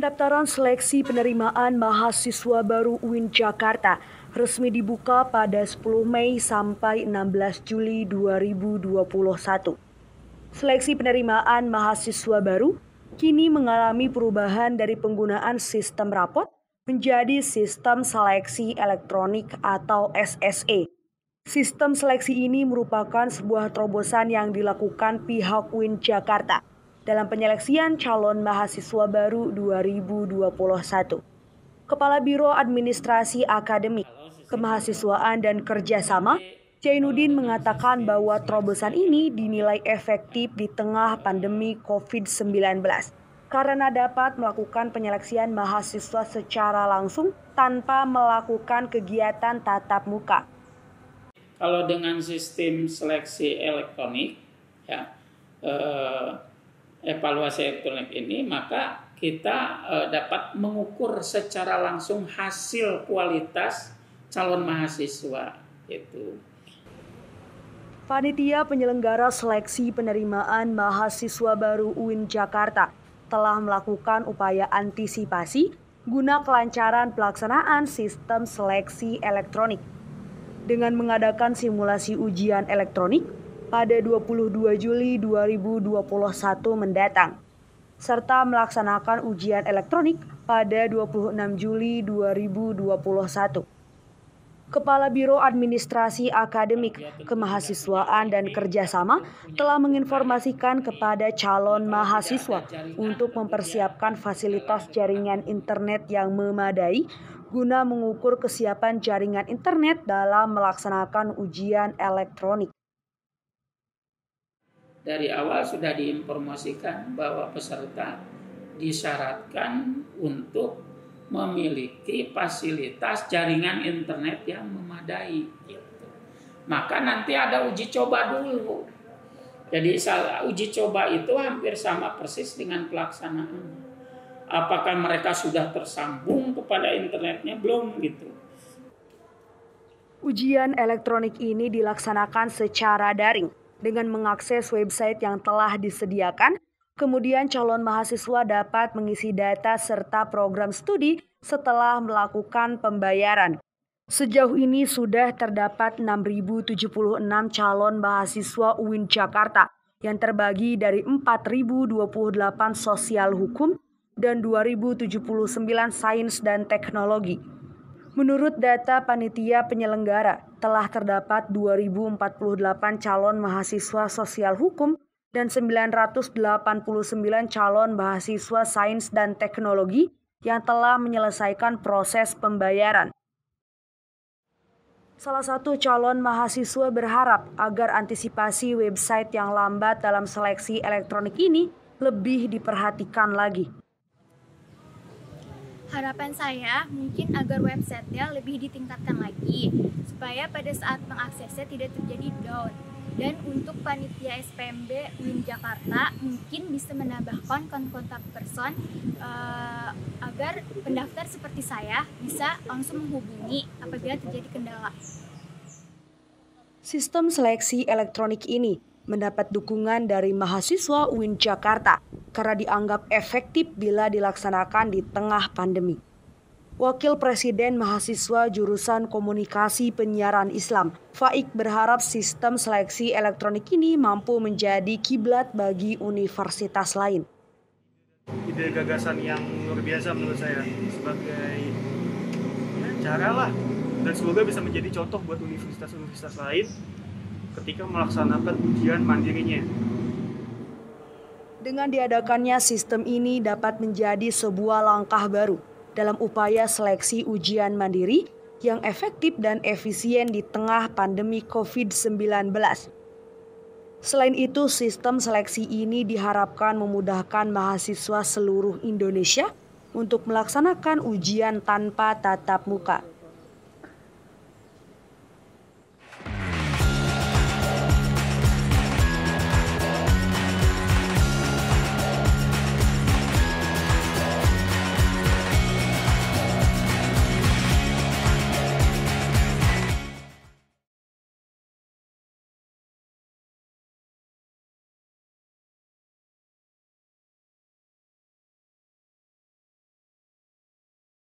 Pendaftaran seleksi penerimaan mahasiswa baru UIN Jakarta resmi dibuka pada 10 Mei sampai 16 Juli 2021. Seleksi penerimaan mahasiswa baru kini mengalami perubahan dari penggunaan sistem rapot menjadi sistem seleksi elektronik atau SSE. Sistem seleksi ini merupakan sebuah terobosan yang dilakukan pihak UIN Jakarta dalam penyeleksian calon mahasiswa baru 2021. Kepala Biro Administrasi Akademik, Kemahasiswaan dan Kerjasama, Jainuddin mengatakan bahwa terobosan ini dinilai efektif di tengah pandemi COVID-19 karena dapat melakukan penyeleksian mahasiswa secara langsung tanpa melakukan kegiatan tatap muka. Kalau dengan sistem seleksi elektronik, ya, eh, evaluasi elektronik ini maka kita uh, dapat mengukur secara langsung hasil kualitas calon mahasiswa itu. Panitia penyelenggara seleksi penerimaan mahasiswa baru UIN Jakarta telah melakukan upaya antisipasi guna kelancaran pelaksanaan sistem seleksi elektronik. Dengan mengadakan simulasi ujian elektronik, pada 22 Juli 2021 mendatang serta melaksanakan ujian elektronik pada 26 Juli 2021. Kepala Biro Administrasi Akademik, Kemahasiswaan dan Kerjasama telah menginformasikan kepada calon mahasiswa untuk mempersiapkan fasilitas jaringan internet yang memadai guna mengukur kesiapan jaringan internet dalam melaksanakan ujian elektronik dari awal sudah diinformasikan bahwa peserta disyaratkan untuk memiliki fasilitas jaringan internet yang memadai gitu. Maka nanti ada uji coba dulu. Jadi uji coba itu hampir sama persis dengan pelaksanaan. Apakah mereka sudah tersambung kepada internetnya belum gitu. Ujian elektronik ini dilaksanakan secara daring dengan mengakses website yang telah disediakan. Kemudian calon mahasiswa dapat mengisi data serta program studi setelah melakukan pembayaran. Sejauh ini sudah terdapat 6.076 calon mahasiswa UIN Jakarta yang terbagi dari 4.028 sosial hukum dan 2.079 sains dan teknologi. Menurut data panitia penyelenggara, telah terdapat 2048 calon mahasiswa sosial hukum dan 989 calon mahasiswa sains dan teknologi yang telah menyelesaikan proses pembayaran. Salah satu calon mahasiswa berharap agar antisipasi website yang lambat dalam seleksi elektronik ini lebih diperhatikan lagi. Harapan saya mungkin agar websitenya lebih ditingkatkan lagi, supaya pada saat mengaksesnya tidak terjadi down. Dan untuk panitia SPMB UIN Jakarta mungkin bisa menambahkan kontak person uh, agar pendaftar seperti saya bisa langsung menghubungi apabila terjadi kendala. Sistem seleksi elektronik ini mendapat dukungan dari mahasiswa UIN Jakarta karena dianggap efektif bila dilaksanakan di tengah pandemi. Wakil Presiden Mahasiswa Jurusan Komunikasi Penyiaran Islam, Faik berharap sistem seleksi elektronik ini mampu menjadi kiblat bagi universitas lain. Ide gagasan yang luar biasa menurut saya sebagai ya, cara lah dan semoga bisa menjadi contoh buat universitas-universitas lain ketika melaksanakan ujian mandirinya dengan diadakannya sistem ini dapat menjadi sebuah langkah baru dalam upaya seleksi ujian mandiri yang efektif dan efisien di tengah pandemi COVID-19. Selain itu, sistem seleksi ini diharapkan memudahkan mahasiswa seluruh Indonesia untuk melaksanakan ujian tanpa tatap muka.